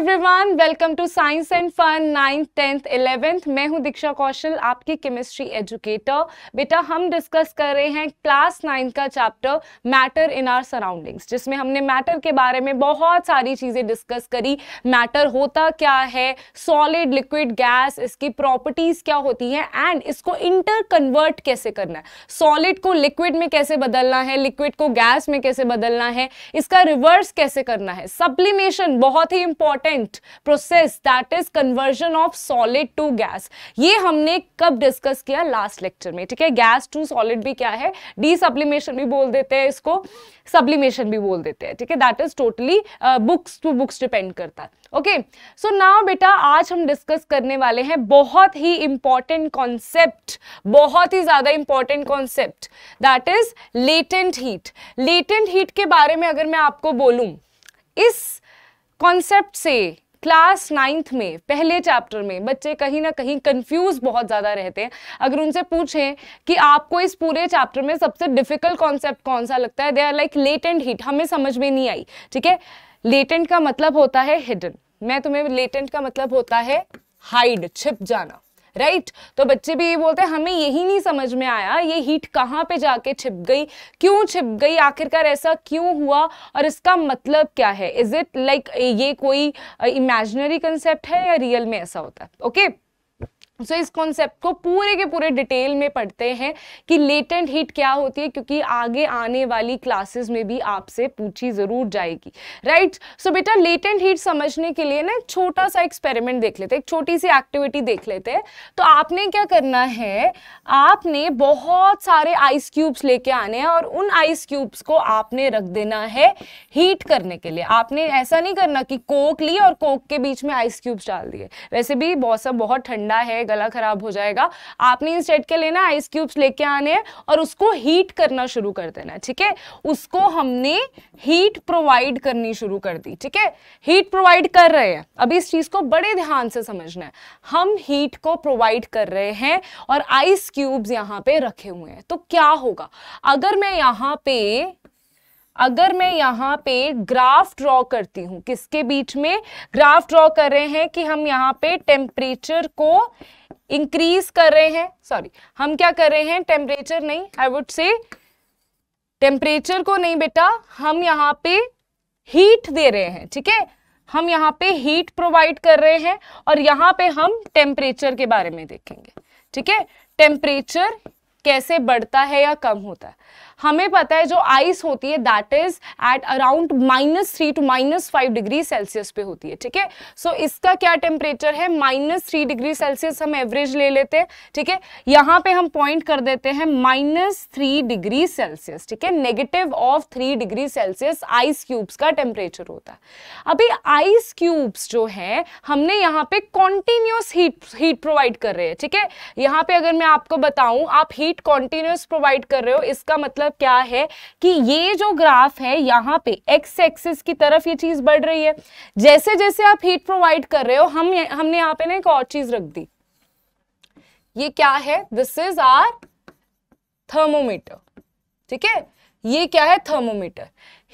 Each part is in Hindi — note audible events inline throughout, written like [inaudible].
Everyone welcome to science and fun ninth tenth eleventh मैं हूं दीक्षा कौशल आपकी केमिस्ट्री एजुकेटर बेटा हम डिस्कस कर रहे हैं क्लास नाइन्थ का chapter matter in our surroundings जिसमें हमने मैटर के बारे में बहुत सारी चीज़ें डिस्कस करी मैटर होता क्या है सॉलिड लिक्विड गैस इसकी प्रॉपर्टीज़ क्या होती हैं एंड इसको इंटर कन्वर्ट कैसे करना है सॉलिड को लिक्विड में कैसे बदलना है लिक्विड को गैस में कैसे बदलना है इसका रिवर्स कैसे करना है सप्लीमेशन बहुत ही important rampant process that is conversion of solid to gas ये हमने कब डिस्कस किया लास्ट लेक्चर में ठीक है गैस टू सॉलिड भी क्या है डी सब्लिमेशन भी बोल देते हैं इसको सब्लिमेशन भी बोल देते हैं ठीक है that is totally books to books depend करता है ओके सो नाउ बेटा आज हम डिस्कस करने वाले हैं बहुत ही इंपॉर्टेंट कॉन्सेप्ट बहुत ही ज्यादा important concept that is latent heat latent heat के बारे में अगर मैं आपको बोलूं इस कॉन्सेप्ट से क्लास नाइन्थ में पहले चैप्टर में बच्चे कहीं ना कहीं कंफ्यूज बहुत ज़्यादा रहते हैं अगर उनसे पूछें कि आपको इस पूरे चैप्टर में सबसे डिफिकल्ट कॉन्सेप्ट कौन सा लगता है they are like latent heat हमें समझ में नहीं आई ठीक है लेटेंट का मतलब होता है हिडन मैं तुम्हें लेटेंट का मतलब होता है हाइड छिप जाना राइट right? तो बच्चे भी ये बोलते हैं हमें यही नहीं समझ में आया ये हीट कहाँ पे जाके छिप गई क्यों छिप गई आखिरकार ऐसा क्यों हुआ और इसका मतलब क्या है इज इट लाइक ये कोई इमेजनरी कंसेप्ट है या रियल में ऐसा होता है ओके okay? सो so, इस कॉन्सेप्ट को पूरे के पूरे डिटेल में पढ़ते हैं कि लेटेंट हीट क्या होती है क्योंकि आगे आने वाली क्लासेस में भी आपसे पूछी ज़रूर जाएगी राइट सो so, बेटा लेटेंट हीट समझने के लिए ना एक छोटा सा एक्सपेरिमेंट देख लेते हैं एक छोटी सी एक्टिविटी देख लेते हैं तो आपने क्या करना है आपने बहुत सारे आइस क्यूब्स लेके आने हैं और उन आइस क्यूब्स को आपने रख देना है हीट करने के लिए आपने ऐसा नहीं करना कि कोक ली और कोक के बीच में आइस क्यूब्स डाल दिए वैसे भी मौसम बहुत ठंडा है गला ख़राब हो जाएगा आपने इंस्टेड के लेना आइस क्यूब्स लेके आने हैं और उसको हीट करना शुरू कर देना है ठीक है उसको हमने हीट प्रोवाइड करनी शुरू कर दी ठीक है हीट प्रोवाइड कर रहे हैं अभी इस चीज़ को बड़े ध्यान से समझना है हम हीट को प्रोवाइड कर रहे हैं और आइस क्यूब्स यहाँ पे रखे हुए हैं तो क्या होगा अगर मैं यहाँ पे अगर मैं यहाँ पे ग्राफ ड्रॉ करती हूँ किसके बीच में ग्राफ ड्रॉ कर रहे हैं कि हम यहाँ पे टेम्परेचर को इंक्रीज कर रहे हैं सॉरी हम क्या कर रहे हैं टेम्परेचर नहीं आई वुड से टेम्परेचर को नहीं बेटा हम यहाँ पे हीट दे रहे हैं ठीक है हम यहाँ पे हीट प्रोवाइड कर रहे हैं और यहाँ पे हम टेम्परेचर के बारे में देखेंगे ठीक है टेम्परेचर कैसे बढ़ता है या कम होता है हमें पता है जो आइस होती है that is at around minus three to minus five degree Celsius पे होती है ठीक है सो इसका क्या टेम्परेचर है माइनस थ्री डिग्री सेल्सियस हम एवरेज ले लेते हैं ठीक है यहाँ पे हम पॉइंट कर देते हैं माइनस थ्री डिग्री सेल्सियस ठीक है negative of three degree Celsius ice cubes का टेम्परेचर होता है अभी आइस क्यूब्स जो है हमने यहाँ पे कॉन्टिन्यूस हीट हीट प्रोवाइड कर रहे हैं ठीक है यहाँ पे अगर मैं आपको बताऊँ आप हीट कॉन्टिन्यूस प्रोवाइड कर रहे हो इसका मतलब मतलब क्या है कि ये जो ग्राफ है यहाँ पे एक्स एक्सिस की तरफ ये चीज़ बढ़ रही है जैसे जैसे आप हीट प्रोवाइड कर रहे हो हम हमने यहाँ पे ना एक और चीज़ रख दी ये क्या है दिस इज आर थर्मोमीटर ठीक है ये क्या है थर्मोमीटर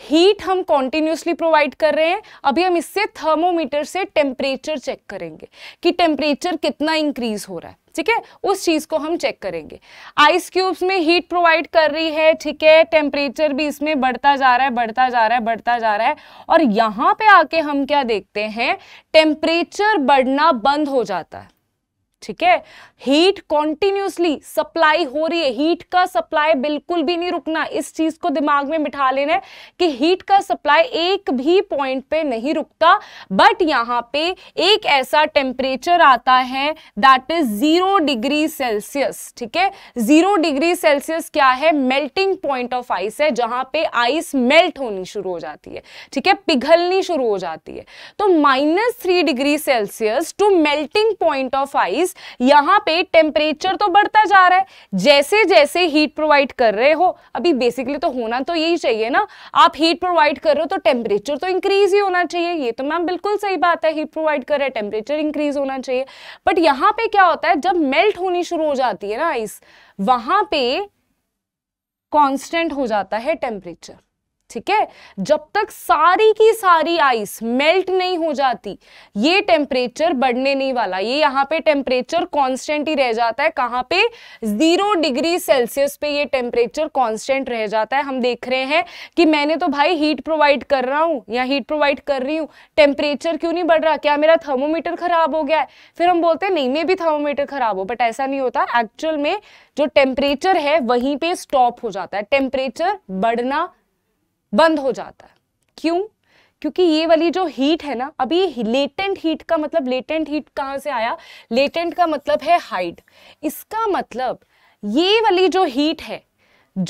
हीट हम कॉन्टिन्यूसली प्रोवाइड कर रहे हैं अभी हम इससे थर्मोमीटर से टेम्परेचर चेक करेंगे कि टेम्परेचर कितना इंक्रीज हो रहा है ठीक है उस चीज़ को हम चेक करेंगे आइस क्यूब्स में हीट प्रोवाइड कर रही है ठीक है टेम्परेचर भी इसमें बढ़ता जा रहा है बढ़ता जा रहा है बढ़ता जा रहा है और यहाँ पे आके हम क्या देखते हैं टेम्परेचर बढ़ना बंद हो जाता है ठीक है हीट कॉन्टिन्यूसली सप्लाई हो रही है हीट का सप्लाई बिल्कुल भी नहीं रुकना इस चीज को दिमाग में बिठा लेना कि हीट का सप्लाई एक भी पॉइंट पे नहीं रुकता बट यहां पे एक ऐसा टेम्परेचर आता है that is zero degree Celsius ठीक है जीरो डिग्री सेल्सियस क्या है मेल्टिंग पॉइंट ऑफ आइस है जहां पे आइस मेल्ट होनी शुरू हो जाती है ठीक है पिघलनी शुरू हो जाती है तो minus three degree Celsius to melting point of ice यहाँ पे टेम्परेचर तो बढ़ता जा रहा है जैसे जैसे हीट प्रोवाइड कर रहे हो अभी बेसिकली तो होना तो यही चाहिए ना आप हीट प्रोवाइड कर रहे हो तो टेम्परेचर तो इंक्रीज ही होना चाहिए ये तो मैम बिल्कुल सही बात है हीट प्रोवाइड कर रहे हैं टेम्परेचर इंक्रीज होना चाहिए बट यहाँ पे क्या होता है जब मेल्ट होनी शुरू हो जाती है ना आइस वहां पे कॉन्स्टेंट हो जाता है टेम्परेचर ठीक है जब तक सारी की सारी आइस मेल्ट नहीं हो जाती ये टेम्परेचर बढ़ने नहीं वाला ये यहाँ पे टेम्परेचर कांस्टेंट ही रह जाता है कहाँ पे जीरो डिग्री सेल्सियस पे ये टेम्परेचर कांस्टेंट रह जाता है हम देख रहे हैं कि मैंने तो भाई हीट प्रोवाइड कर रहा हूँ या हीट प्रोवाइड कर रही हूँ टेम्परेचर क्यों नहीं बढ़ रहा क्या मेरा थर्मोमीटर खराब हो गया है फिर हम बोलते हैं नहीं मैं भी थर्मोमीटर खराब हो बट ऐसा नहीं होता एक्चुअल में जो टेम्परेचर है वहीं पर स्टॉप हो जाता है टेम्परेचर बढ़ना बंद हो जाता है क्यों क्योंकि ये वाली जो हीट है ना अभी लेटेंट हीट का मतलब लेटेंट हीट कहाँ से आया लेटेंट का मतलब है हाइट इसका मतलब ये वाली जो हीट है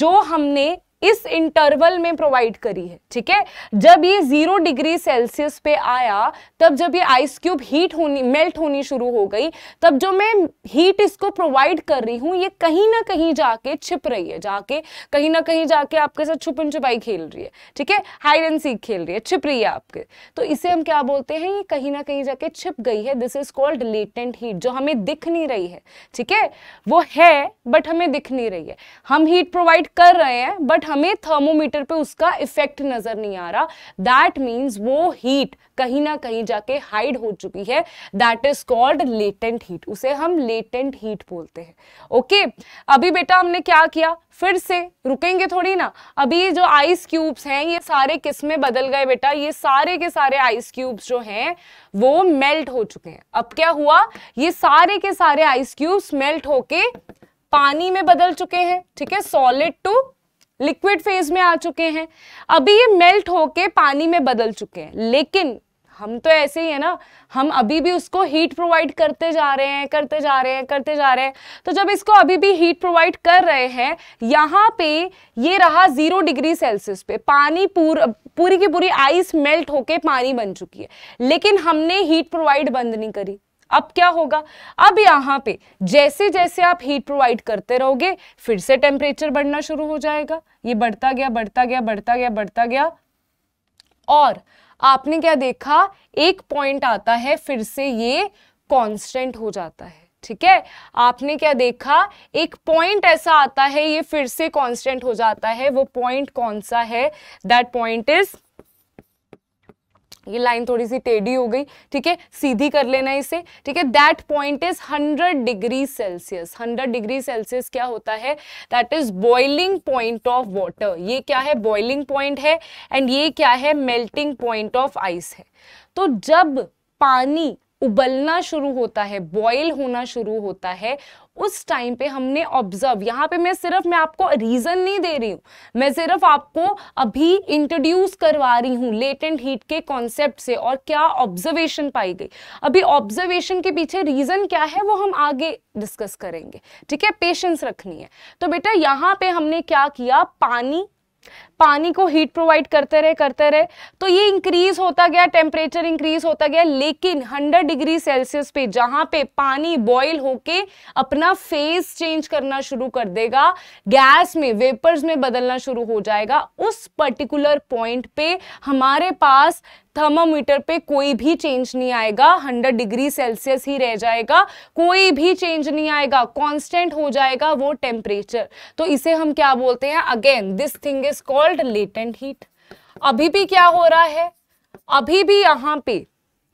जो हमने इस इंटरवल में प्रोवाइड करी है ठीक है जब ये जीरो डिग्री सेल्सियस पे आया तब जब ये आइस क्यूब हीट होनी मेल्ट होनी शुरू हो गई तब जो मैं हीट इसको प्रोवाइड कर रही हूं ये कहीं ना कहीं जाके छिप रही है जाके कहीं ना कहीं जाके आपके साथ छुपन छुपाई खेल रही है ठीक है हाइड एंड सीख खेल रही है छिप रही है आपके तो इसे हम क्या बोलते हैं ये कहीं ना कहीं जाके छिप गई है this is called latent heat जो हमें दिख नहीं रही है ठीक है वो है बट हमें दिख नहीं रही है हम हीट प्रोवाइड कर रहे हैं बट बट हमें थर्मोमीटर पे उसका इफेक्ट नज़र नहीं आ रहा दैट मीन्स वो हीट कहीं ना कहीं जाके हाइड हो चुकी है that is called latent heat उसे हम लेटेंट हीट बोलते हैं ओके okay? अभी बेटा हमने क्या किया फिर से रुकेंगे थोड़ी ना अभी जो आइस क्यूब्स हैं ये सारे किस में बदल गए बेटा ये सारे के सारे आइस क्यूब्स जो हैं वो मेल्ट हो चुके हैं अब क्या हुआ ये सारे के सारे आइस क्यूब्स मेल्ट होके पानी में बदल चुके हैं ठीक है सॉलिड टू लिक्विड फेज में आ चुके हैं अभी ये मेल्ट होके पानी में बदल चुके हैं लेकिन हम तो ऐसे ही है ना हम अभी भी उसको हीट प्रोवाइड करते जा रहे हैं करते जा रहे हैं करते जा रहे हैं तो जब इसको अभी भी हीट प्रोवाइड कर रहे हैं यहाँ पे ये रहा जीरो डिग्री सेल्सियस पे पानी पूर पूरी की पूरी आइस मेल्ट होके पानी बन चुकी है लेकिन हमने हीट प्रोवाइड बंद नहीं करी अब क्या होगा अब यहां पे जैसे जैसे आप हीट प्रोवाइड करते रहोगे फिर से टेम्परेचर बढ़ना शुरू हो जाएगा ये बढ़ता गया बढ़ता गया बढ़ता गया बढ़ता गया और आपने क्या देखा एक पॉइंट आता है फिर से ये कांस्टेंट हो जाता है ठीक है आपने क्या देखा एक पॉइंट ऐसा आता है ये फिर से कांस्टेंट हो जाता है वो पॉइंट कौन सा है दैट पॉइंट इज ये लाइन थोड़ी सी टेढ़ी हो गई ठीक है सीधी कर लेना इसे ठीक है that point is 100 degree Celsius 100 degree Celsius क्या होता है that is boiling point of water ये क्या है बॉइलिंग पॉइंट है एंड ये क्या है मेल्टिंग पॉइंट ऑफ आइस है तो जब पानी उबलना शुरू होता है बॉयल होना शुरू होता है उस टाइम पे हमने ऑब्जर्व यहाँ पे मैं सिर्फ मैं आपको रीज़न नहीं दे रही हूँ मैं सिर्फ आपको अभी इंट्रोड्यूस करवा रही हूँ लेटेंट हीट के कॉन्सेप्ट से और क्या ऑब्जर्वेशन पाई गई अभी ऑब्जर्वेशन के पीछे रीज़न क्या है वो हम आगे डिस्कस करेंगे ठीक है पेशेंस रखनी है तो बेटा यहाँ पे हमने क्या किया पानी पानी को हीट प्रोवाइड करते रहे करते रहे तो ये इंक्रीज होता गया टेम्परेचर इंक्रीज होता गया लेकिन 100 डिग्री सेल्सियस पे जहां पे पानी बॉईल होके अपना फेस चेंज करना शुरू कर देगा गैस में वेपर्स में बदलना शुरू हो जाएगा उस पर्टिकुलर पॉइंट पे हमारे पास थर्मामीटर पे कोई भी चेंज नहीं आएगा 100 डिग्री सेल्सियस ही रह जाएगा कोई भी चेंज नहीं आएगा कांस्टेंट हो जाएगा वो टेम्परेचर तो इसे हम क्या बोलते हैं again this thing is called called latent heat अभी भी क्या हो रहा है अभी भी यहां पे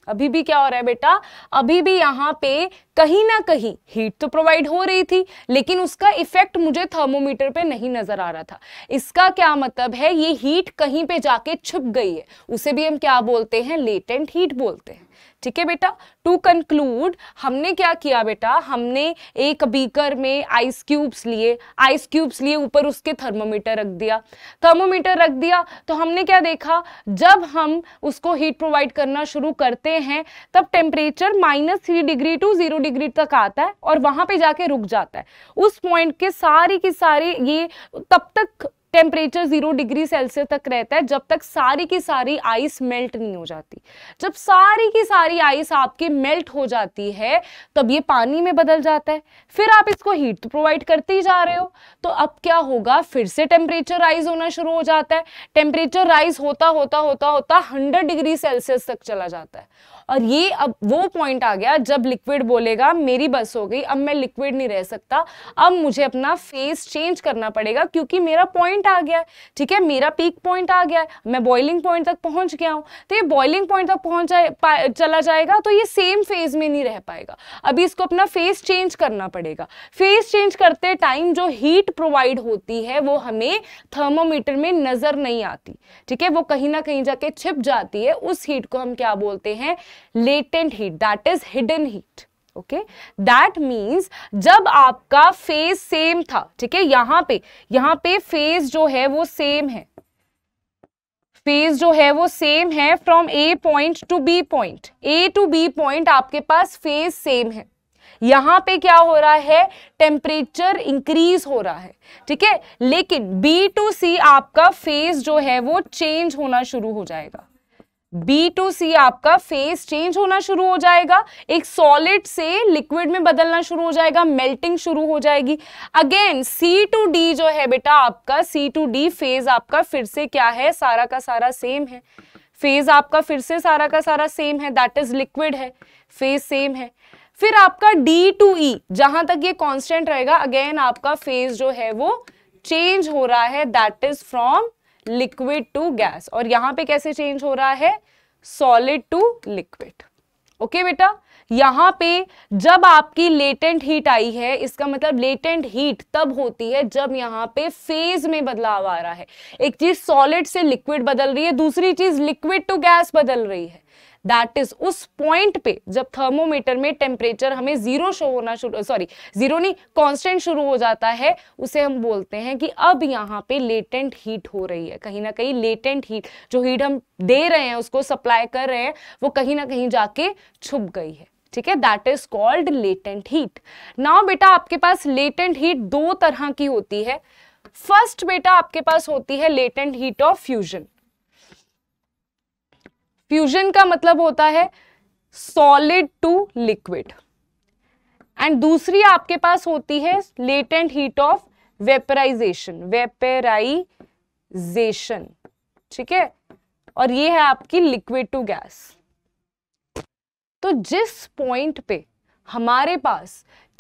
अभी भी क्या हो रहा है बेटा अभी भी यहां पे कहीं ना कहीं हीट तो प्रोवाइड हो रही थी लेकिन उसका इफेक्ट मुझे थर्मोमीटर पे नहीं नजर आ रहा था इसका क्या मतलब है ये हीट कहीं पे जाके छुप गई है उसे भी हम क्या बोलते हैं लेटेंट हीट बोलते हैं ठीक है बेटा टू कंक्लूड हमने क्या किया बेटा हमने एक बीकर में आइस क्यूब्स लिए आइस क्यूब्स लिए ऊपर उसके थर्मोमीटर रख दिया थर्मोमीटर रख दिया तो हमने क्या देखा जब हम उसको हीट प्रोवाइड करना शुरू करते हैं तब temperature minus three degree to zero degree तक आता है और वहां पे जाके रुक जाता है उस पॉइंट के सारी की सारी ये तब तक टेम्परेचर जीरो डिग्री सेल्सियस तक रहता है जब तक सारी की सारी आइस मेल्ट नहीं हो जाती जब सारी की सारी आइस आपकी मेल्ट हो जाती है तब ये पानी में बदल जाता है फिर आप इसको हीट तो प्रोवाइड करते ही जा रहे हो तो अब क्या होगा फिर से टेम्परेचर राइज होना शुरू हो जाता है टेम्परेचर राइज होता होता होता होता हंड्रेड डिग्री सेल्सियस तक चला जाता है और ये अब वो पॉइंट आ गया जब लिक्विड बोलेगा मेरी बस हो गई अब मैं लिक्विड नहीं रह सकता अब मुझे अपना फेस चेंज करना पड़ेगा क्योंकि मेरा पॉइंट आ गया है ठीक है मेरा पीक पॉइंट आ गया है मैं बॉइलिंग पॉइंट तक पहुंच गया हूँ तो ये बॉइलिंग पॉइंट तक पहुंच जाए चला जाएगा तो ये सेम फेज में नहीं रह पाएगा अभी इसको अपना फेस चेंज करना पड़ेगा फेस चेंज करते टाइम जो हीट प्रोवाइड होती है वो हमें थर्मोमीटर में नजर नहीं आती ठीक है वो कहीं ना कहीं जाके छिप जाती है उस हीट को हम क्या बोलते हैं latent heat that is hidden heat okay that means जब आपका फेज सेम था ठीक है यहां पे यहां पे फेज जो है वो सेम है फेज जो है वो सेम है from A point to B point A to B point आपके पास फेज सेम है यहां पे क्या हो रहा है टेम्परेचर इंक्रीज हो रहा है ठीक है लेकिन बी टू सी आपका फेज जो है वो चेंज होना शुरू हो जाएगा बी टू सी आपका फेस चेंज होना शुरू हो जाएगा एक सॉलिड से लिक्विड में बदलना शुरू हो जाएगा मेल्टिंग शुरू हो जाएगी अगेन सी टू डी जो है बेटा आपका सी टू डी फेज आपका फिर से क्या है सारा का सारा सेम है फेज आपका फिर से सारा का सारा सेम है दैट इज लिक्विड है फेज सेम है फिर आपका डी टू ई जहां तक ये कॉन्स्टेंट रहेगा अगेन आपका फेज जो है वो चेंज हो रहा है that is from liquid to gas और यहाँ पे कैसे चेंज हो रहा है सॉलिड टू लिक्विड ओके बेटा यहाँ पे जब आपकी लेटेंट हीट आई है इसका मतलब लेटेंट हीट तब होती है जब यहाँ पे फेज में बदलाव आ रहा है एक चीज सॉलिड से लिक्विड बदल रही है दूसरी चीज लिक्विड टू गैस बदल रही है दैट इज उस पॉइंट पे जब थर्मोमीटर में टेम्परेचर हमें जीरो शो होना शुरू सॉरी जीरो नहीं कांस्टेंट शुरू हो जाता है उसे हम बोलते हैं कि अब यहाँ पे लेटेंट हीट हो रही है कहीं ना कहीं लेटेंट हीट जो हीट हम दे रहे हैं उसको सप्लाई कर रहे हैं वो कहीं ना कहीं जाके छुप गई है ठीक है that is called latent heat now बेटा आपके पास लेटेंट हीट दो तरह की होती है फर्स्ट बेटा आपके पास होती है latent heat of fusion fusion का मतलब होता है सॉलिड टू लिक्विड एंड दूसरी आपके पास होती है latent heat of vaporization vaporization ठीक है और ये है आपकी लिक्विड टू गैस तो जिस पॉइंट पे हमारे पास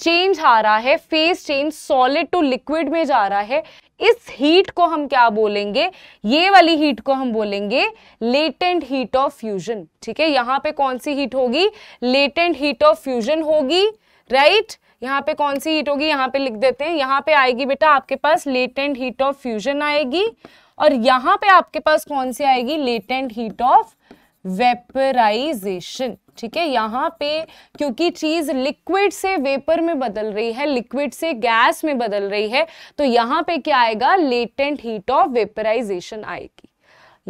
चेंज आ रहा है phase change solid to liquid में जा रहा है इस हीट को हम क्या बोलेंगे ये वाली हीट को हम बोलेंगे लेटेंट हीट ऑफ फ्यूजन ठीक है यहां पे कौन सी हीट होगी लेटेंट हीट ऑफ फ्यूजन होगी राइट right? यहाँ पे कौन सी हीट होगी यहाँ पे लिख देते हैं यहाँ पे आएगी बेटा आपके पास लेटेंट हीट ऑफ फ्यूजन आएगी और यहाँ पे आपके पास कौन सी आएगी लेटेंट हीट ऑफ वेपराइजेशन ठीक है यहाँ पे क्योंकि चीज लिक्विड से वेपर में बदल रही है लिक्विड से गैस में बदल रही है तो यहाँ पे क्या आएगा लेटेंट हीट ऑफ वेपराइजेशन आएगी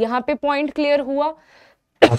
यहाँ पे पॉइंट क्लियर हुआ [coughs]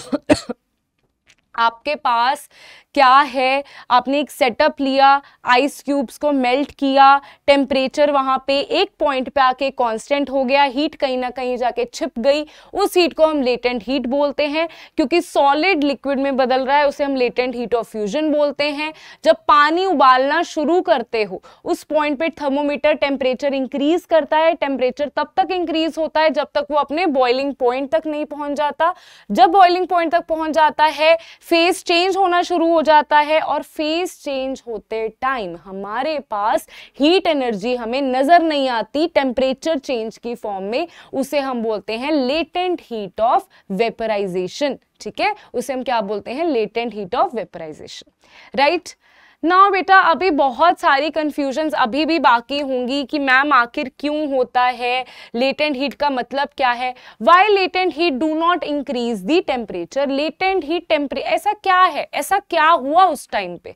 आपके पास क्या है आपने एक सेटअप लिया आइस क्यूब्स को मेल्ट किया टेम्परेचर वहाँ पे एक पॉइंट पे आके कांस्टेंट हो गया हीट कहीं ना कहीं जाके छिप गई उस हीट को हम लेटेंट हीट बोलते हैं क्योंकि सॉलिड लिक्विड में बदल रहा है उसे हम लेटेंट हीट ऑफ फ्यूजन बोलते हैं जब पानी उबालना शुरू करते हो उस पॉइंट पर थर्मोमीटर टेम्परेचर इंक्रीज करता है टेम्परेचर तब तक इंक्रीज होता है जब तक वो अपने बॉइलिंग पॉइंट तक नहीं पहुँच जाता जब बॉइलिंग पॉइंट तक पहुँच जाता है फेस चेंज होना शुरू हो जाता है और फेज चेंज होते टाइम हमारे पास हीट एनर्जी हमें नज़र नहीं आती टेम्परेचर चेंज की फॉर्म में उसे हम बोलते हैं लेटेंट हीट ऑफ वेपराइजेशन ठीक है उसे हम क्या बोलते हैं latent heat of vaporization right right? ना बेटा अभी बहुत सारी कन्फ्यूजन्स अभी भी बाकी होंगी कि मैम आखिर क्यों होता है लेटेंट हीट का मतलब क्या है why latent heat do not increase the temperature latent heat temperature ऐसा क्या है ऐसा क्या हुआ उस टाइम पे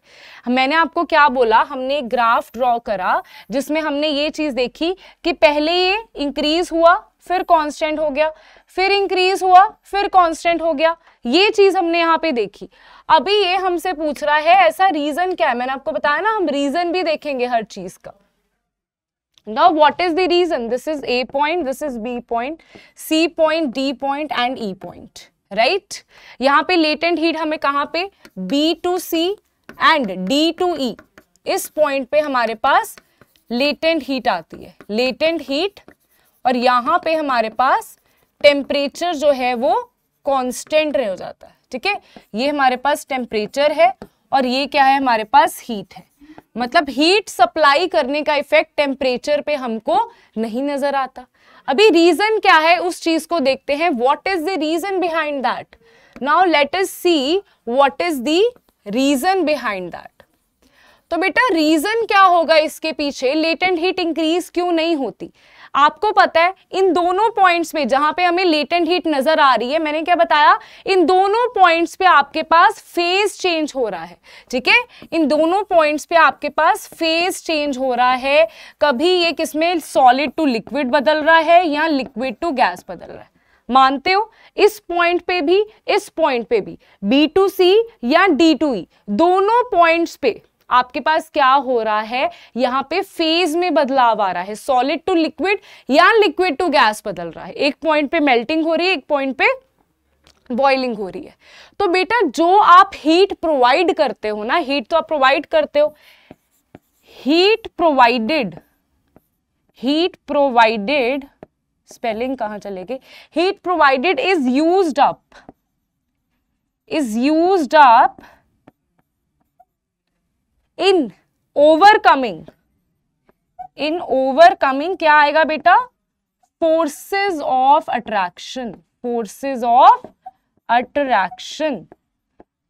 मैंने आपको क्या बोला हमने ग्राफ ड्रॉ करा जिसमें हमने ये चीज़ देखी कि पहले ये इंक्रीज हुआ फिर कांस्टेंट हो गया फिर इंक्रीज हुआ फिर कांस्टेंट हो गया ये चीज हमने यहाँ पे देखी अभी ये हमसे पूछ रहा है ऐसा रीजन क्या है मैंने आपको बताया ना हम रीजन भी देखेंगे हर चीज का now what is the reason this is A point this is B point C point D point and E point right यहाँ पे लेटेंट हीट हमें कहाँ पे B to C and D to E इस पॉइंट पे हमारे पास लेटेंट हीट आती है लेटेंट हीट और यहाँ पे हमारे पास टेम्परेचर जो है वो कांस्टेंट रह जाता है ठीक है ये हमारे पास टेम्परेचर है और ये क्या है हमारे पास हीट है मतलब हीट सप्लाई करने का इफेक्ट टेम्परेचर पे हमको नहीं नजर आता अभी रीजन क्या है उस चीज को देखते हैं what is the reason behind that now let is see what is the reason behind that तो बेटा रीजन क्या होगा इसके पीछे लेटेंट हीट इंक्रीज क्यों नहीं होती आपको पता है इन दोनों पॉइंट्स पे जहां पे हमें लेटेंट हीट नजर आ रही है मैंने क्या बताया इन दोनों पॉइंट्स पे आपके पास फेज चेंज हो रहा है ठीक है इन दोनों पॉइंट्स पे आपके पास फेज चेंज हो रहा है कभी ये किसमें सॉलिड टू लिक्विड बदल रहा है या लिक्विड टू गैस बदल रहा है मानते हो इस पॉइंट पे भी इस पॉइंट पे भी बी टू सी या डी टू ई दोनों पॉइंट्स पे आपके पास क्या हो रहा है यहाँ पे फेज में बदलाव आ रहा है सॉलिड टू लिक्विड या लिक्विड टू गैस बदल रहा है एक पॉइंट पे मेल्टिंग हो रही है एक पॉइंट पे बॉइलिंग हो रही है तो बेटा जो आप हीट प्रोवाइड करते हो ना हीट तो आप प्रोवाइड करते हो heat provided heat provided spelling कहां चले heat provided is use up is use up in overcoming in overcoming क्या आएगा बेटा forces of attraction forces of attraction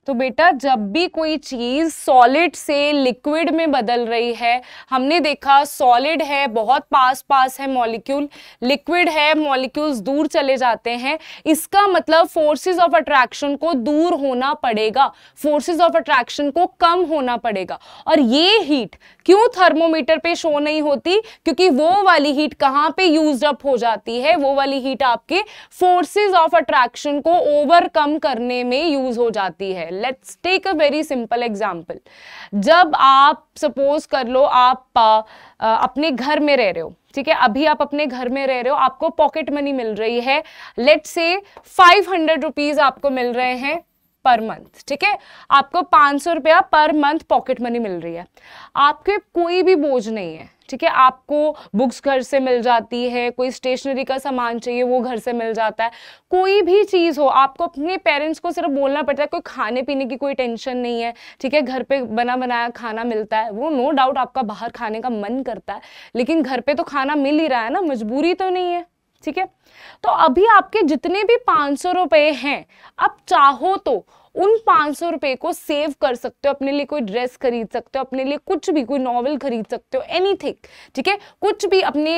तो बेटा जब भी कोई चीज़ सॉलिड से लिक्विड में बदल रही है हमने देखा सॉलिड है बहुत पास पास है मॉलिक्यूल लिक्विड है मॉलिक्यूल्स दूर चले जाते हैं इसका मतलब फोर्सेस ऑफ अट्रैक्शन को दूर होना पड़ेगा फोर्सेस ऑफ अट्रैक्शन को कम होना पड़ेगा और ये हीट क्यों थर्मोमीटर पे शो नहीं होती क्योंकि वो वाली हीट कहाँ पे यूज अप हो जाती है वो वाली हीट आपके फोर्सेज ऑफ अट्रैक्शन को ओवरकम करने में यूज हो जाती है let's take a very simple example जब आप सपोज कर लो आप आ, आ, अपने घर में रह रहे हो ठीक है अभी आप अपने घर में रह रहे हो आपको पॉकेट मनी मिल रही है लेट से फाइव हंड्रेड रुपीज आपको मिल रहे हैं पर मंथ ठीक है आपको पांच सौ रुपया पर मंथ पॉकेट मनी मिल रही है आपके कोई भी बोझ नहीं है ठीक है आपको बुक्स घर से मिल जाती है कोई स्टेशनरी का सामान चाहिए वो घर से मिल जाता है कोई भी चीज़ हो आपको अपने पेरेंट्स को सिर्फ बोलना पड़ता है कोई खाने पीने की कोई टेंशन नहीं है ठीक है घर पे बना बनाया खाना मिलता है वो नो डाउट आपका बाहर खाने का मन करता है लेकिन घर पे तो खाना मिल ही रहा है ना मजबूरी तो नहीं है ठीक है तो अभी आपके जितने भी पाँच सौ रुपये हैं आप चाहो तो उन पाँच सौ रुपए को सेव कर सकते हो अपने लिए कोई ड्रेस खरीद सकते हो अपने लिए कुछ भी कोई नॉवल खरीद सकते हो एनीथिंग ठीक है कुछ भी अपने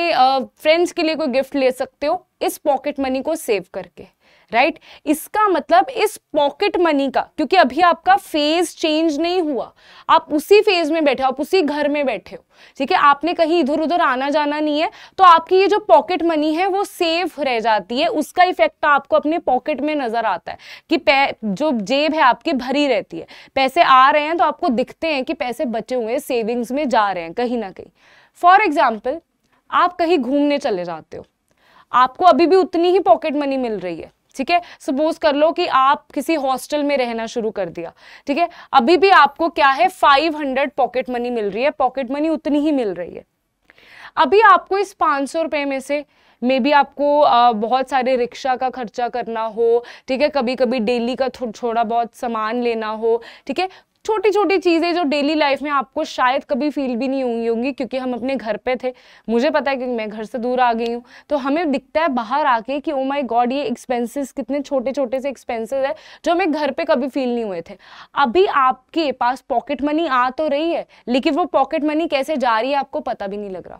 फ्रेंड्स के लिए कोई गिफ्ट ले सकते हो इस पॉकेट मनी को सेव करके राइट right? इसका मतलब इस पॉकेट मनी का क्योंकि अभी आपका फेज चेंज नहीं हुआ आप उसी फेज में बैठे हो आप उसी घर में बैठे हो ठीक है आपने कहीं इधर उधर आना जाना नहीं है तो आपकी ये जो पॉकेट मनी है वो सेफ रह जाती है उसका इफेक्ट आपको अपने पॉकेट में नजर आता है कि जो जेब है आपकी भरी रहती है पैसे आ रहे हैं तो आपको दिखते हैं कि पैसे बचे हुए हैं सेविंग्स में जा रहे हैं कहीं ना कहीं फॉर एग्जाम्पल आप कहीं घूमने चले जाते हो आपको अभी भी उतनी ही पॉकेट मनी मिल रही है ठीक है सपोज कर लो कि आप किसी हॉस्टल में रहना शुरू कर दिया ठीक है अभी भी आपको क्या है 500 पॉकेट मनी मिल रही है पॉकेट मनी उतनी ही मिल रही है अभी आपको इस पाँच सौ रुपए में से मे बी आपको आ, बहुत सारे रिक्शा का खर्चा करना हो ठीक है कभी कभी डेली का थोड़ा बहुत सामान लेना हो ठीक है छोटी छोटी चीज़ें जो डेली लाइफ में आपको शायद कभी फील भी नहीं हुई होंगी क्योंकि हम अपने घर पे थे मुझे पता है क्योंकि मैं घर से दूर आ गई हूँ तो हमें दिखता है बाहर आके कि ओ माई गॉड ये एक्सपेंसेस कितने छोटे छोटे से एक्सपेंसेस है जो हमें घर पे कभी फील नहीं हुए थे अभी आपके पास पॉकेट मनी आ तो रही है लेकिन वो पॉकेट मनी कैसे जा रही है आपको पता भी नहीं लग रहा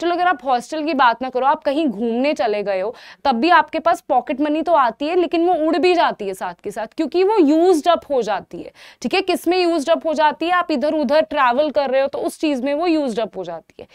चलो अगर आप हॉस्टल की बात ना करो आप कहीं घूमने चले गए हो तब भी आपके पास पॉकेट मनी तो आती है लेकिन वो उड़ भी जाती है साथ के साथ क्योंकि वो यूज अप हो जाती है ठीक है किस में यूज अप हो जाती है आप इधर उधर ट्रैवल कर रहे हो तो उस चीज में वो यूज अप हो जाती है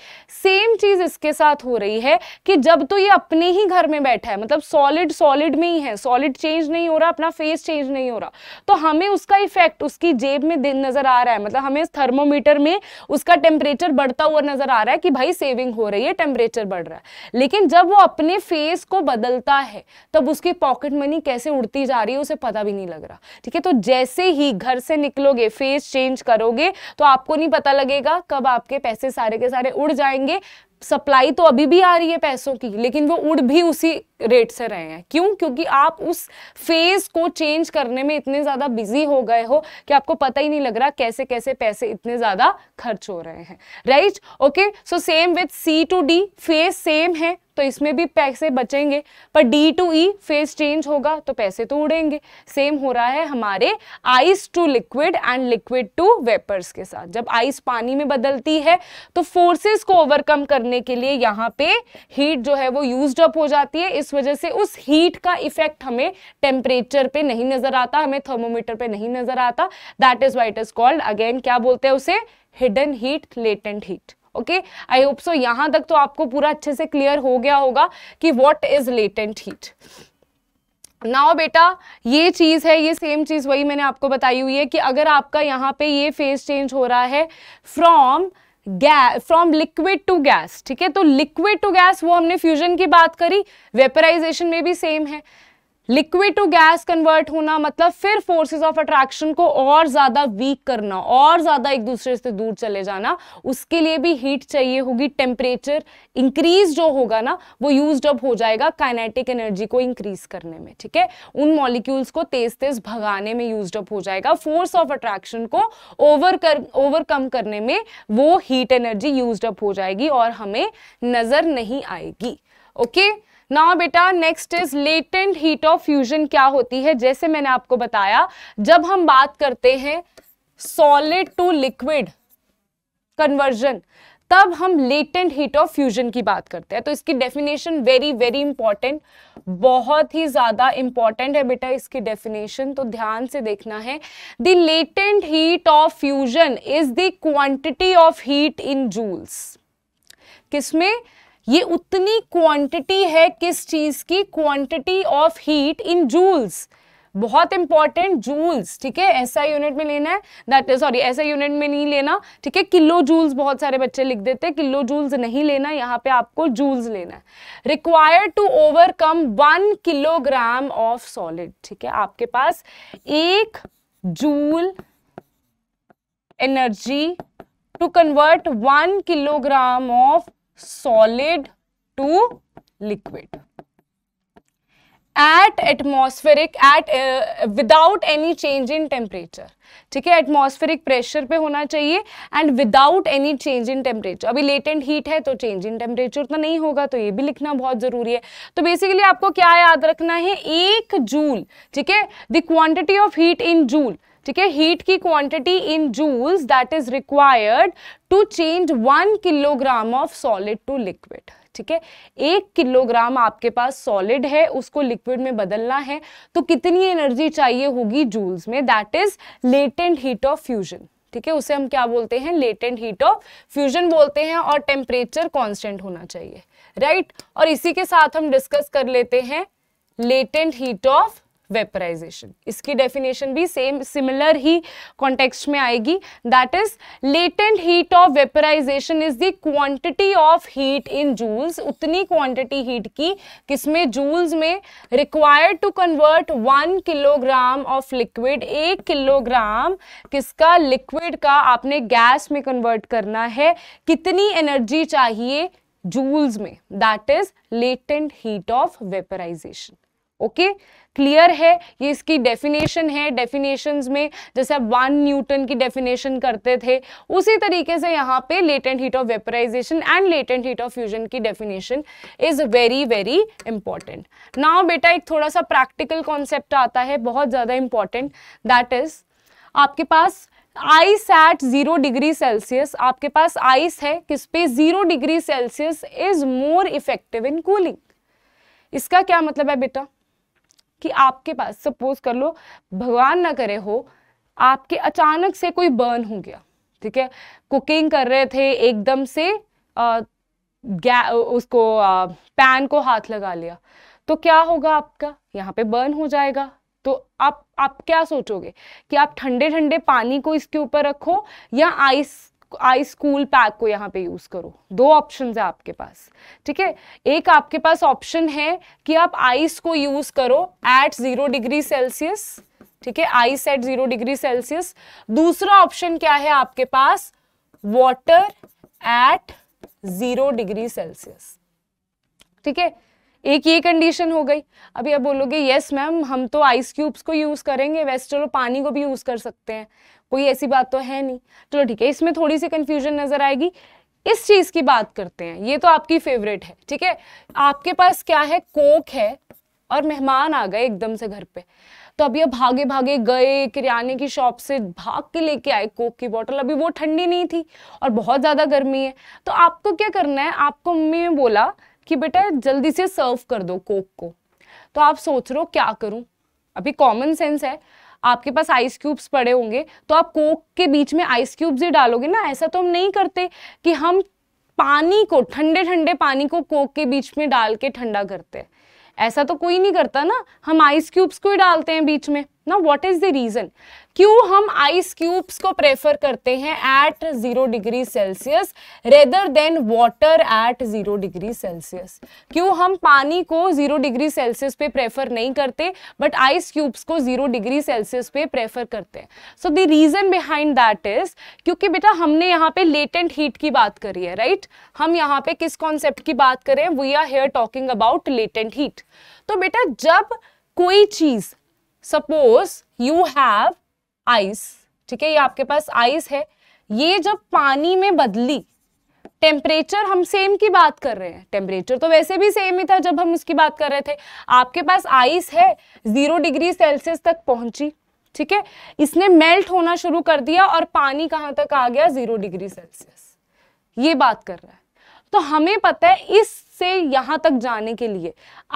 सेम चीज इसके साथ हो रही है कि जब तो ये अपने ही घर में बैठा है मतलब सॉलिड सॉलिड में ही है सॉलिड चेंज नहीं हो रहा अपना फेस चेंज नहीं हो रहा तो हमें उसका इफेक्ट उसकी जेब में नजर आ रहा है मतलब हमें थर्मोमीटर में उसका टेम्परेचर बढ़ता हुआ नजर आ रहा है कि भाई सेविंग हो रही रही है टेम्परेचर बढ़ रहा है लेकिन जब वो अपने फेस को बदलता है तब उसकी पॉकेट मनी कैसे उड़ती जा रही है उसे पता भी नहीं लग रहा ठीक है तो जैसे ही घर से निकलोगे फेस चेंज करोगे तो आपको नहीं पता लगेगा कब आपके पैसे सारे के सारे उड़ जाएंगे सप्लाई तो अभी भी आ रही है पैसों की लेकिन वो उड़ भी उसी रेट से रहे हैं क्यों क्योंकि आप उस फेज को चेंज करने में इतने ज़्यादा बिजी हो गए हो कि आपको पता ही नहीं लग रहा कैसे कैसे पैसे इतने ज़्यादा खर्च हो रहे हैं right okay so same with C to D phase same है तो इसमें भी पैसे बचेंगे पर D to E phase change होगा तो पैसे तो उड़ेंगे सेम हो रहा है हमारे ice to liquid and liquid to vapours के साथ जब आइस पानी में बदलती है तो फोर्सेस को ओवरकम करने के लिए यहाँ पे हीट जो है वो यूज अप हो जाती है इस इस वजह से उस हीट का इफेक्ट हमें टेम्परेचर पे नहीं नजर आता हमें थर्मोमीटर पे नहीं नजर आता that is what is called again क्या बोलते हैं उसे hidden heat latent heat okay I hope so यहां तक तो आपको पूरा अच्छे से क्लियर हो गया होगा कि वॉट इज लेटेंट हीट नाओ बेटा ये चीज़ है ये सेम चीज़ वही मैंने आपको बताई हुई है कि अगर आपका यहाँ पे ये फेस चेंज हो रहा है from from liquid to gas ठीक है तो लिक्विड टू गैस वो हमने फ्यूजन की बात करी वेपराइजेशन में भी सेम है लिक्विड टू गैस कन्वर्ट होना मतलब फिर फोर्सेस ऑफ अट्रैक्शन को और ज़्यादा वीक करना और ज़्यादा एक दूसरे से दूर चले जाना उसके लिए भी हीट चाहिए होगी टेम्परेचर इंक्रीज जो होगा ना वो यूज अप हो जाएगा काइनेटिक एनर्जी को इंक्रीज करने में ठीक है उन मॉलिक्यूल्स को तेज तेज भगाने में यूज अप हो जाएगा फोर्स ऑफ अट्रैक्शन को ओवर कर ओवरकम करने में वो हीट एनर्जी यूज अप हो जाएगी और हमें नज़र नहीं आएगी ओके okay? नाउ बेटा next is latent heat of fusion क्या होती है जैसे मैंने आपको बताया जब हम बात करते हैं सॉलिड टू लिक्विड कन्वर्जन तब हम लेटेंट हीट ऑफ फ्यूजन की बात करते हैं तो इसकी डेफिनेशन वेरी वेरी इंपॉर्टेंट बहुत ही ज़्यादा इंपॉर्टेंट है बेटा इसकी डेफिनेशन तो ध्यान से देखना है the latent heat of fusion is the quantity of heat in joules किसमें ये उतनी क्वांटिटी है किस चीज़ की quantity of heat in joules बहुत इंपॉर्टेंट जूल्स ठीक है ऐसा यूनिट में लेना है दैट सॉरी ऐसा यूनिट में नहीं लेना ठीक है किलो जूल्स बहुत सारे बच्चे लिख देते हैं किलो जूल्स नहीं लेना यहाँ पे आपको जूल्स लेना है required to overcome one kilogram of solid ठीक है आपके पास एक joule energy to convert one kilogram of solid to liquid at atmospheric at without any change in temperature ठीक है एटमोस्फेरिक प्रेशर पे होना चाहिए and without any change in temperature अभी लेटेंट हीट है तो चेंज इन टेम्परेचर तो नहीं होगा तो ये भी लिखना बहुत ज़रूरी है तो बेसिकली आपको क्या याद रखना है एक जूल ठीक है the quantity of heat in joule ठीक है हीट की quantity in joules that is required to change one kilogram of solid to liquid ठीक है एक किलोग्राम आपके पास सॉलिड है उसको लिक्विड में बदलना है तो कितनी एनर्जी चाहिए होगी जूल्स में that is latent heat of fusion ठीक है उसे हम क्या बोलते हैं लेटेंट हीट ऑफ फ्यूजन बोलते हैं और टेम्परेचर कॉन्स्टेंट होना चाहिए राइट right? और इसी के साथ हम डिस्कस कर लेते हैं लेटेंट हीट ऑफ वेपराइजेशन इसकी डेफिनेशन भी सेम सिमिलर ही कॉन्टेक्स्ट में आएगी that is latent heat of vaporization is the quantity of heat in joules उतनी क्वांटिटी हीट की किसमें जूल्स में required to convert one kilogram of liquid एक किलोग्राम किसका लिक्विड का आपने गैस में कन्वर्ट करना है कितनी एनर्जी चाहिए जूल्स में that is latent heat of vaporization okay clear है ये इसकी डेफिनेशन है डेफिनेशन में जैसे आप वन न्यूटन की डेफिनेशन करते थे उसी तरीके से यहाँ पे latent heat of vaporization and latent heat of fusion की definition is very very important now बेटा एक थोड़ा सा प्रैक्टिकल कॉन्सेप्ट आता है बहुत ज़्यादा इंपॉर्टेंट दैट इज आपके पास ice at zero degree Celsius आपके पास आइस है किस पे zero degree Celsius is more effective in cooling इसका क्या मतलब है बेटा कि आपके पास सपोज कर लो भगवान ना करे हो आपके अचानक से कोई बर्न हो गया ठीक है कुकिंग कर रहे थे एकदम से आ, उसको आ, पैन को हाथ लगा लिया तो क्या होगा आपका यहाँ पे बर्न हो जाएगा तो आप आप क्या सोचोगे कि आप ठंडे ठंडे पानी को इसके ऊपर रखो या आइस आई स्कूल पैक को यहाँ पे यूज करो दो ऑप्शन है आपके पास ठीक है एक आपके पास ऑप्शन है कि आप आइस को यूज करो एट जीरो डिग्री सेल्सियस ठीक है ice at zero degree Celsius दूसरा ऑप्शन क्या है आपके पास water at zero degree Celsius ठीक है एक ये कंडीशन हो गई अभी आप बोलोगे यस मैम हम तो आइस क्यूब्स को यूज करेंगे वैसे चलो पानी को भी यूज कर सकते हैं कोई ऐसी बात तो है नहीं चलो ठीक है इसमें थोड़ी सी कंफ्यूजन नज़र आएगी इस चीज़ की बात करते हैं ये तो आपकी फेवरेट है ठीक है आपके पास क्या है कोक है और मेहमान आ गए एकदम से घर पे तो अभी अब भागे भागे गए किराने की शॉप से भाग के लेके आए कोक की बोतल अभी वो ठंडी नहीं थी और बहुत ज़्यादा गर्मी है तो आपको क्या करना है आपको मम्मी ने बोला कि बेटा जल्दी से सर्व कर दो कोक को तो आप सोच रहे हो क्या करूं अभी कॉमन सेंस है आपके पास आइस क्यूब्स पड़े होंगे तो आप कोक के बीच में आइस क्यूब्स ही डालोगे ना ऐसा तो हम नहीं करते कि हम पानी को ठंडे ठंडे पानी को कोक के बीच में डाल के ठंडा करते हैं ऐसा तो कोई नहीं करता ना हम आइस क्यूब्स को ही डालते हैं बीच में ना व्हाट इज द रीजन क्यों हम आइस क्यूब्स को प्रेफर करते हैं at zero degree Celsius rather than water at zero degree Celsius क्यों हम पानी को जीरो डिग्री सेल्सियस पे प्रेफर नहीं करते बट आइस क्यूब्स को जीरो डिग्री सेल्सियस पे प्रेफर करते हैं so the reason behind that is क्योंकि बेटा हमने यहाँ पे लेटेंट हीट की बात करी है राइट right? हम यहाँ पे किस कॉन्सेप्ट की बात करें we are here talking about latent heat तो बेटा जब कोई चीज सपोज यू हैव आइस ठीक है ये आपके पास आइस है ये जब पानी में बदली टेम्परेचर हम सेम की बात कर रहे हैं टेम्परेचर तो वैसे भी सेम ही था जब हम उसकी बात कर रहे थे आपके पास आइस है जीरो डिग्री सेल्सियस तक पहुंची ठीक है इसने मेल्ट होना शुरू कर दिया और पानी कहाँ तक आ गया जीरो डिग्री सेल्सियस ये बात कर रहा है तो हमें पता है इस से यहां तक जाने के लिए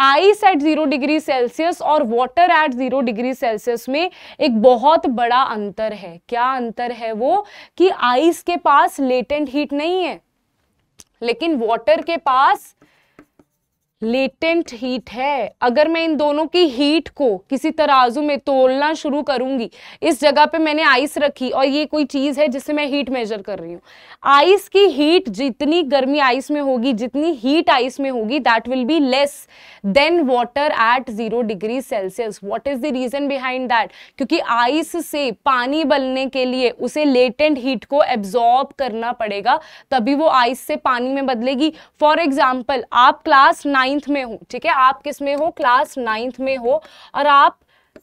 ice at zero degree Celsius और water at zero degree Celsius में एक बहुत बड़ा अंतर है क्या अंतर है वो कि आइस के पास लेटेंट हीट नहीं है लेकिन वाटर के पास लेटेंट हीट है अगर मैं इन दोनों की हीट को किसी तराजू में तोलना शुरू करूंगी इस जगह पे मैंने आइस रखी और ये कोई चीज़ है जिससे मैं हीट मेजर कर रही हूँ आइस की हीट जितनी गर्मी आइस में होगी जितनी हीट आइस में होगी that will be less than water at zero degree Celsius what is the reason behind that क्योंकि आइस से पानी बलने के लिए उसे लेटेंट हीट को एब्जॉर्ब करना पड़ेगा तभी वो आइस से पानी में बदलेगी फॉर एग्जाम्पल आप क्लास नाइन नाइन्थ में हो ठीक है आप किस में हो क्लास नाइन्थ में हो और आप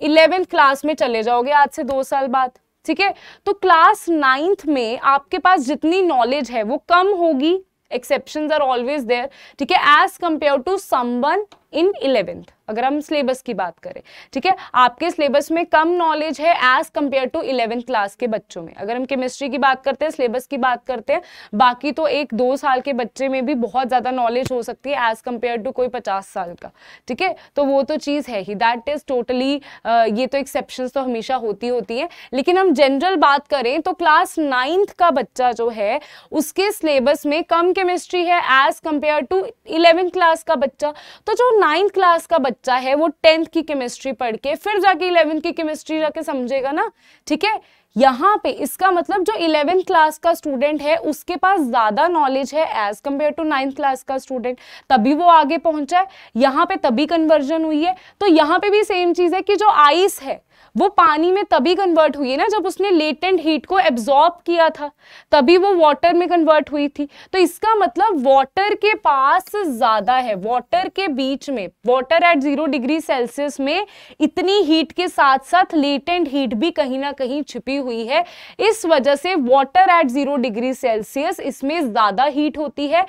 इलेवेंथ क्लास में चले जाओगे आज से दो साल बाद ठीक है तो क्लास नाइन्थ में आपके पास जितनी नॉलेज है वो कम होगी एक्सेप्शन आर ऑलवेज देयर ठीक है as compare to someone in eleventh अगर हम सिलेबस की बात करें ठीक है आपके सिलेबस में कम नॉलेज है as compare to eleventh class के बच्चों में अगर हम केमिस्ट्री की बात करते हैं सिलेबस की बात करते हैं बाकी तो एक दो साल के बच्चे में भी बहुत ज़्यादा नॉलेज हो सकती है एज कंपेयर टू कोई पचास साल का ठीक है तो वो तो चीज़ है ही दैट इज़ टोटली ये तो एक्सेप्शन तो हमेशा होती होती है लेकिन हम जनरल बात करें तो क्लास नाइन्थ का बच्चा जो है उसके सिलेबस में कम केमिस्ट्री है as compare to eleventh class का बच्चा तो जो नाइन्थ क्लास का बच्चा है वो टेंथ की केमिस्ट्री पढ़ के फिर जाके इलेवेंथ की केमिस्ट्री जाके समझेगा ना ठीक है यहाँ पे इसका मतलब जो इलेवेंथ क्लास का स्टूडेंट है उसके पास ज़्यादा नॉलेज है as compare to ninth class का स्टूडेंट तभी वो आगे पहुंचा है यहाँ पे तभी कन्वर्जन हुई है तो यहाँ पे भी सेम चीज़ है कि जो आइस है वो पानी में तभी कन्वर्ट हुई है ना जब उसने लेटेंट हीट को एब्जॉर्ब किया था तभी वो वाटर में कन्वर्ट हुई थी तो इसका मतलब वाटर के पास ज़्यादा है वाटर के बीच में water at zero degree Celsius में इतनी हीट के साथ साथ लेटेंट हीट भी कहीं ना कहीं छिपी हुई है इस वजह से water at zero degree Celsius इसमें ज़्यादा हीट होती है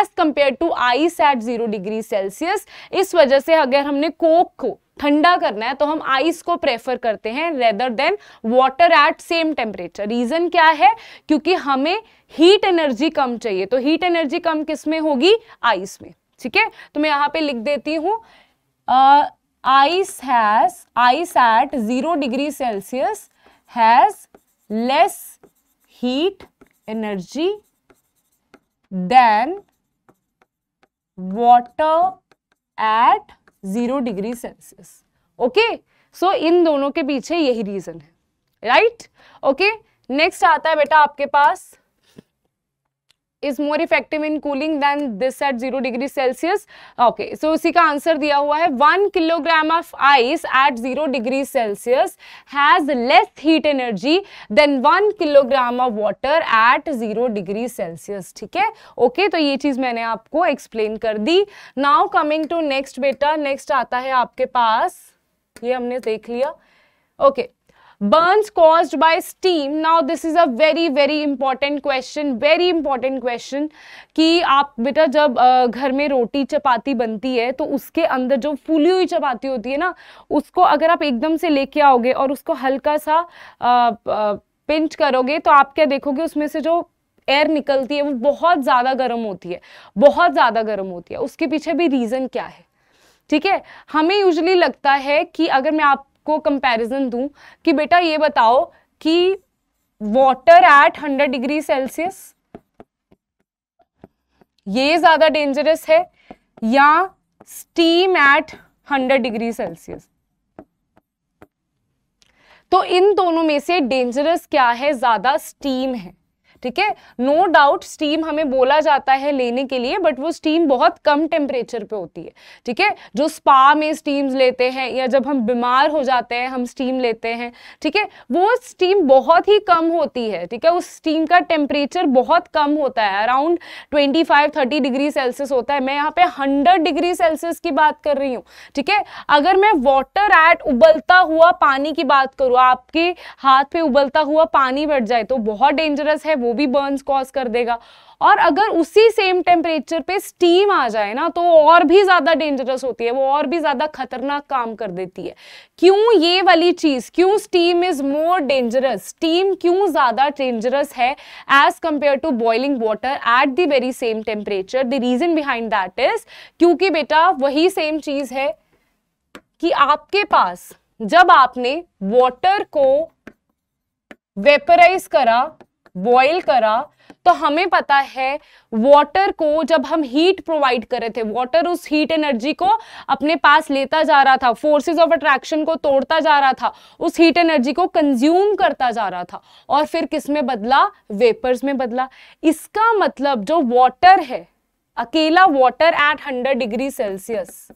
as compare to ice at zero degree Celsius इस वजह से अगर हमने कोक को ठंडा करना है तो हम आइस को प्रेफर करते हैं rather than water at same temperature reason क्या है क्योंकि हमें हीट एनर्जी कम चाहिए तो हीट एनर्जी कम किस में होगी आइस में ठीक है तो मैं यहां पे लिख देती हूं ice has ice at zero degree Celsius has less heat energy than water at zero degree Celsius okay so इन दोनों के पीछे यही रीजन है राइट ओके नेक्स्ट आता है बेटा आपके पास is more effective in cooling than this at zero degree Celsius okay so उसी का आंसर दिया हुआ है one kilogram of ice at zero degree Celsius has less heat energy than one kilogram of water at zero degree Celsius ठीक है ओके तो ये चीज मैंने आपको एक्सप्लेन कर दी नाउ कमिंग टू नेक्स्ट बेटा नेक्स्ट आता है आपके पास ये हमने देख लिया okay okay. burns caused by steam now this is a very very important question very important question कि आप बेटा जब घर में रोटी चपाती बनती है तो उसके अंदर जो फूली हुई चपाती होती है ना उसको अगर आप एकदम से लेके आओगे और उसको हल्का सा आ, पिंच करोगे तो आप क्या देखोगे उसमें से जो एयर निकलती है वो बहुत ज़्यादा गर्म होती है बहुत ज़्यादा गर्म होती है उसके पीछे भी रीज़न क्या है ठीक है हमें यूजली लगता है कि अगर मैं आप को कंपैरिजन दूं कि बेटा ये बताओ कि वाटर एट 100 डिग्री सेल्सियस ये ज़्यादा डेंजरस है या स्टीम एट 100 डिग्री सेल्सियस तो इन दोनों में से डेंजरस क्या है ज़्यादा स्टीम है ठीक है नो डाउट स्टीम हमें बोला जाता है लेने के लिए बट वो स्टीम बहुत कम टेम्परेचर पे होती है ठीक है जो स्पा में स्टीम्स लेते हैं या जब हम बीमार हो जाते हैं हम स्टीम लेते हैं ठीक है वो स्टीम बहुत ही कम होती है ठीक है उस स्टीम का टेम्परेचर बहुत कम होता है around twenty five thirty degree Celsius होता है मैं यहाँ पे हंड्रेड डिग्री सेल्सियस की बात कर रही हूँ ठीक है अगर मैं वॉटर एट उबलता हुआ पानी की बात करूँ आपके हाथ पे उबलता हुआ पानी बढ़ जाए तो बहुत डेंजरस है वो वो भी बर्न्स कॉज कर देगा और अगर उसी सेम टेम्परेचर पे स्टीम आ जाए ना तो और भी ज़्यादा डेंजरस होती है वो और भी ज़्यादा खतरनाक काम कर देती है क्यों ये वाली चीज़ क्यों steam is more dangerous steam क्यों ज़्यादा डेंजरस है as compare to boiling water at the very same temperature the reason behind that is क्योंकि बेटा वही सेम चीज़ है कि आपके पास जब आपने वॉटर को वेपराइज करा बॉयल करा तो हमें पता है वाटर को जब हम हीट प्रोवाइड कर रहे थे वाटर उस हीट एनर्जी को अपने पास लेता जा रहा था फोर्सेस ऑफ अट्रैक्शन को तोड़ता जा रहा था उस हीट एनर्जी को कंज्यूम करता जा रहा था और फिर किस में बदला वेपर्स में बदला इसका मतलब जो वाटर है अकेला water at hundred degree Celsius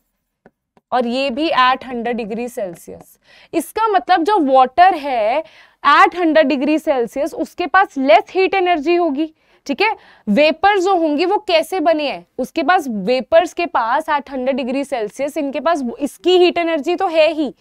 और ये भी एट हंड्रेड डिग्री सेल्सियस इसका मतलब जो वाटर है एट हंड्रेड डिग्री सेल्सियस उसके पास लेस हीट एनर्जी होगी ठीक है वेपर्स जो होंगी वो कैसे बने हैं उसके पास वेपर्स के पास एट हंड्रेड डिग्री सेल्सियस इनके पास इसकी हीट एनर्जी तो है ही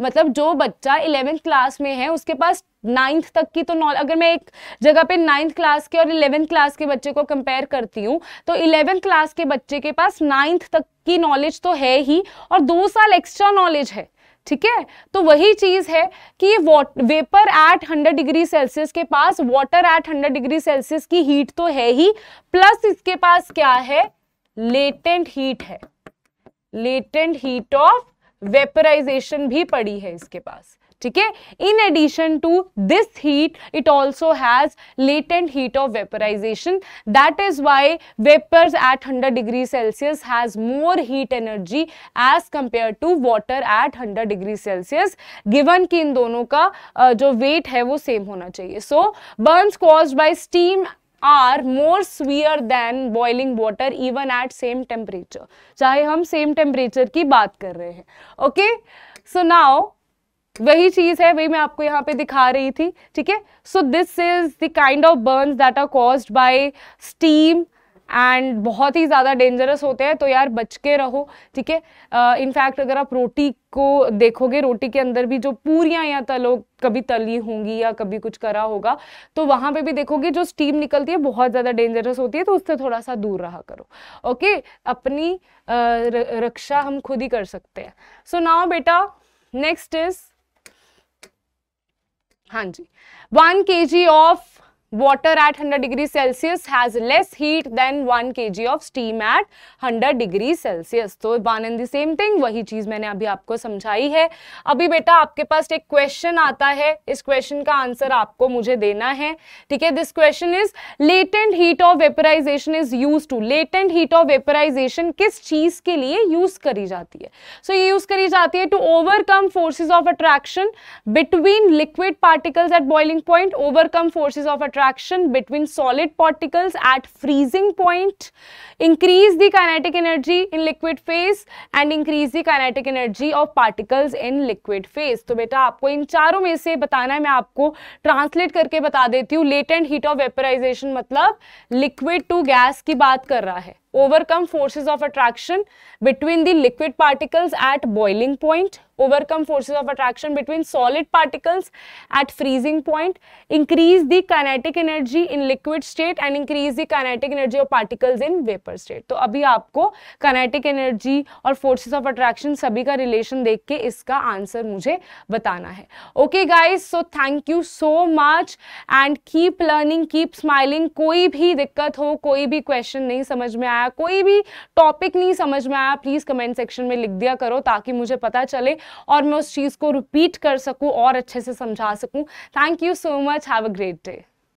मतलब जो बच्चा इलेवेंथ क्लास में है उसके पास नाइन्थ तक की तो नॉल अगर मैं एक जगह पे नाइन्थ क्लास के और इलेवेंथ क्लास के बच्चे को कंपेयर करती हूँ तो इलेवेंथ क्लास के बच्चे के पास नाइन्थ तक की नॉलेज तो है ही और दो साल एक्स्ट्रा नॉलेज है ठीक है तो वही चीज है कि ये वेपर एट 100 डिग्री सेल्सियस के पास वाटर एट 100 डिग्री सेल्सियस की हीट तो है ही प्लस इसके पास क्या है लेटेंट हीट है लेटेंट हीट ऑफ वेपराइजेशन भी पड़ी है इसके पास ठीक है in addition to this heat it also has latent heat of vaporization that is why vapours at hundred degree Celsius has more heat energy as compare to water at hundred degree Celsius given कि इन दोनों का जो वेट है वो सेम होना चाहिए so burns cause by steam are more severe than boiling water even at same temperature चाहे हम सेम टेम्परेचर की बात कर रहे हैं ओके सो नाओ वही चीज है वही मैं आपको यहाँ पे दिखा रही थी ठीक है so this is the kind of burn that are caused by steam and बहुत ही ज़्यादा डेंजरस होते हैं तो यार बच के रहो ठीक है इनफैक्ट अगर आप रोटी को देखोगे रोटी के अंदर भी जो पूरियाँ या तलो कभी तली होंगी या कभी कुछ करा होगा तो वहाँ पे भी देखोगे जो स्टीम निकलती है बहुत ज़्यादा डेंजरस होती है तो उससे थोड़ा सा दूर रहा करो ओके अपनी रक्षा हम खुद ही कर सकते हैं सो so बेटा नेक्स्ट इज़ हाँ जी one K G of water at hundred degree Celsius has less heat than one K G of steam at hundred degree Celsius तो one and the same thing वही चीज मैंने अभी आपको समझाई है अभी बेटा आपके पास एक क्वेश्चन आता है इस क्वेश्चन का आंसर आपको मुझे देना है ठीक है this question is latent heat of vaporization is use to latent heat of vaporization किस चीज के लिए यूज करी जाती है सो ये यूज करी जाती है to overcome forces of attraction between liquid particles at boiling point overcome forces of attraction attraction between solid particles at freezing point, increase the kinetic energy in liquid phase and increase the kinetic energy of particles in liquid phase. तो बेटा आपको इन चारों में से बताना है मैं आपको ट्रांसलेट करके बता देती हूँ लेटेंट हीट ऑफ वेपराइजेशन मतलब लिक्विड टू गैस की बात कर रहा है overcome forces of attraction between the liquid particles at boiling point overcome forces of attraction between solid particles at freezing point increase the kinetic energy in liquid state and increase the kinetic energy of particles in vapor state तो अभी आपको kinetic energy और forces of attraction सभी का relation देख के इसका answer मुझे बताना है okay guys so thank you so much and keep learning keep smiling कोई भी दिक्कत हो कोई भी question नहीं समझ में आया आया कोई भी टॉपिक नहीं समझ में आया प्लीज़ कमेंट सेक्शन में लिख दिया करो ताकि मुझे पता चले और मैं उस चीज़ को रिपीट कर सकूँ और अच्छे से समझा सकूँ thank you so much have a great day